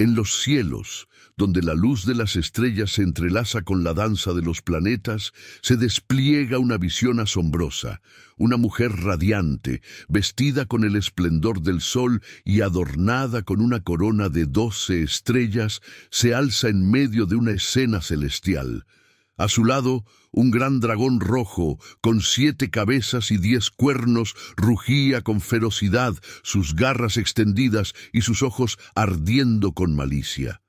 en los cielos, donde la luz de las estrellas se entrelaza con la danza de los planetas, se despliega una visión asombrosa, una mujer radiante, vestida con el esplendor del sol y adornada con una corona de doce estrellas, se alza en medio de una escena celestial. A su lado, un gran dragón rojo, con siete cabezas y diez cuernos, rugía con ferocidad, sus garras extendidas y sus ojos ardiendo con malicia.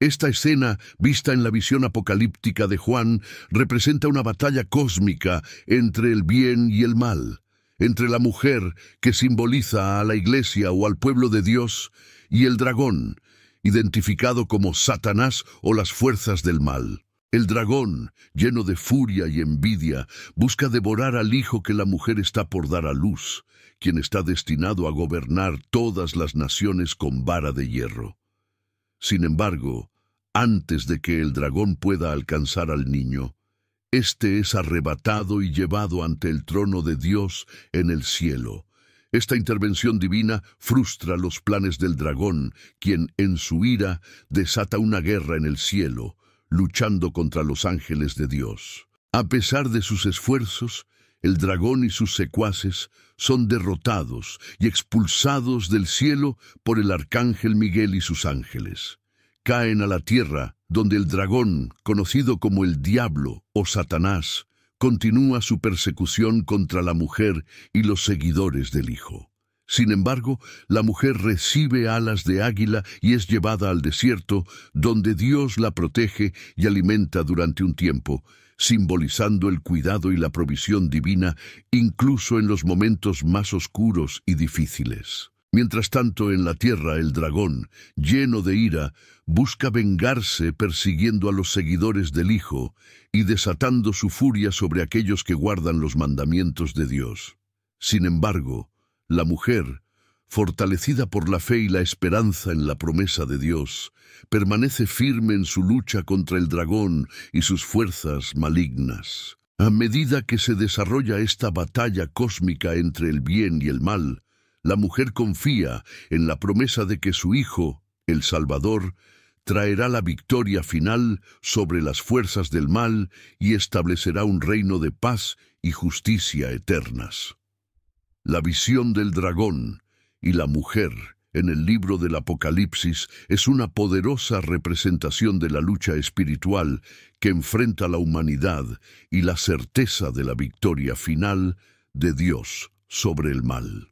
Esta escena, vista en la visión apocalíptica de Juan, representa una batalla cósmica entre el bien y el mal, entre la mujer, que simboliza a la iglesia o al pueblo de Dios, y el dragón, identificado como Satanás o las fuerzas del mal. El dragón, lleno de furia y envidia, busca devorar al hijo que la mujer está por dar a luz, quien está destinado a gobernar todas las naciones con vara de hierro. Sin embargo, antes de que el dragón pueda alcanzar al niño, éste es arrebatado y llevado ante el trono de Dios en el cielo. Esta intervención divina frustra los planes del dragón, quien en su ira desata una guerra en el cielo, luchando contra los ángeles de Dios. A pesar de sus esfuerzos, el dragón y sus secuaces son derrotados y expulsados del cielo por el arcángel Miguel y sus ángeles. Caen a la tierra, donde el dragón, conocido como el diablo o Satanás, continúa su persecución contra la mujer y los seguidores del Hijo. Sin embargo, la mujer recibe alas de águila y es llevada al desierto, donde Dios la protege y alimenta durante un tiempo, simbolizando el cuidado y la provisión divina incluso en los momentos más oscuros y difíciles. Mientras tanto, en la tierra el dragón, lleno de ira, busca vengarse persiguiendo a los seguidores del Hijo y desatando su furia sobre aquellos que guardan los mandamientos de Dios. Sin embargo, la mujer, fortalecida por la fe y la esperanza en la promesa de Dios, permanece firme en su lucha contra el dragón y sus fuerzas malignas. A medida que se desarrolla esta batalla cósmica entre el bien y el mal, la mujer confía en la promesa de que su Hijo, el Salvador, traerá la victoria final sobre las fuerzas del mal y establecerá un reino de paz y justicia eternas. La visión del dragón y la mujer en el libro del Apocalipsis es una poderosa representación de la lucha espiritual que enfrenta la humanidad y la certeza de la victoria final de Dios sobre el mal.